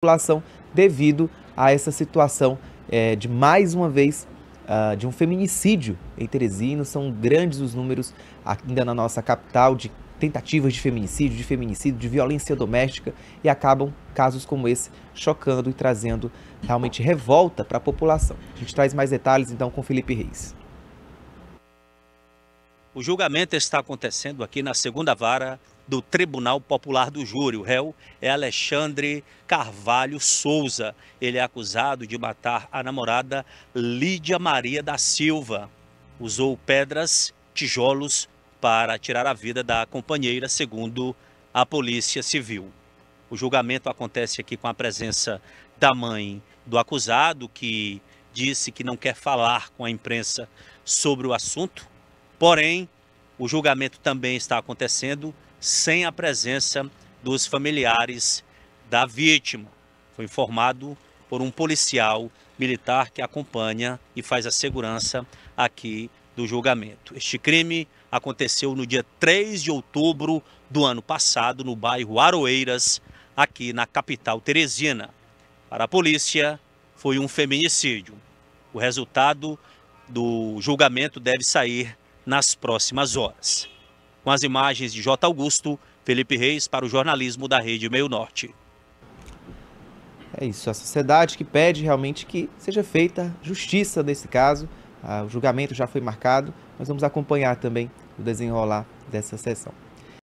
população devido a essa situação é, de mais uma vez uh, de um feminicídio em Teresina. São grandes os números ainda na nossa capital de tentativas de feminicídio, de feminicídio, de violência doméstica e acabam casos como esse chocando e trazendo realmente revolta para a população. A gente traz mais detalhes então com Felipe Reis. O julgamento está acontecendo aqui na segunda vara do Tribunal Popular do Júri. O réu é Alexandre Carvalho Souza. Ele é acusado de matar a namorada Lídia Maria da Silva. Usou pedras, tijolos para tirar a vida da companheira, segundo a Polícia Civil. O julgamento acontece aqui com a presença da mãe do acusado, que disse que não quer falar com a imprensa sobre o assunto. Porém, o julgamento também está acontecendo sem a presença dos familiares da vítima. Foi informado por um policial militar que acompanha e faz a segurança aqui do julgamento. Este crime aconteceu no dia 3 de outubro do ano passado, no bairro Aroeiras, aqui na capital teresina. Para a polícia, foi um feminicídio. O resultado do julgamento deve sair nas próximas horas. Com as imagens de J. Augusto, Felipe Reis para o jornalismo da Rede Meio Norte. É isso, a sociedade que pede realmente que seja feita justiça nesse caso. Ah, o julgamento já foi marcado, nós vamos acompanhar também o desenrolar dessa sessão.